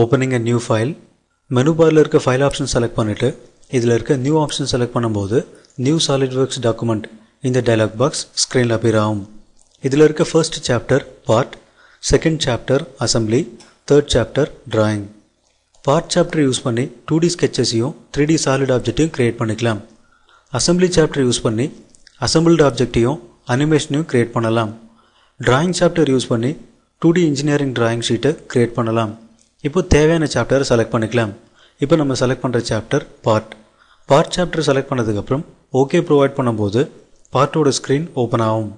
opening and new file menu பாரில் இருக்க file option select பண்ணிவிட்டு இதில் இருக்க நியூ ஆப்ஷன் செலக்ட் பண்ணும்போது நியூ சாலிட் ஒர்க்ஸ் டாக்குமெண்ட் இந்த டைலாக் பாக்ஸ் ஸ்க்ரீனில் அப்பியர் ஆகும் இதில் இருக்க first chapter part second chapter assembly third chapter drawing part chapter use பண்ணி டூ டி ஸ்கெச்சஸையும் த்ரீ டி சாலிட் ஆப்ஜெக்டையும் க்ரியேட் பண்ணிக்கலாம் அசம்பிளி சாப்டர் யூஸ் பண்ணி அசம்பிள்டு ஆப்ஜெக்டையும் அனிமேஷனையும் க்ரியேட் பண்ணலாம் டிராயிங் சாப்டர் யூஸ் பண்ணி டூ டி இன்ஜினியரிங் டிராயிங் ஷீட்டை க்ரியேட் பண்ணலாம் இப்போ தேவையான சாப்டரை செலக்ட் பண்ணிக்கலாம் இப்போ நம்ம செலக்ட் பண்ணுற chapter part part chapter select பண்ணதுக்கப்புறம் ஓகே ப்ரொவைட் பண்ணும்போது பார்ட்டோட ஸ்க்ரீன் ஓப்பன் ஆகும்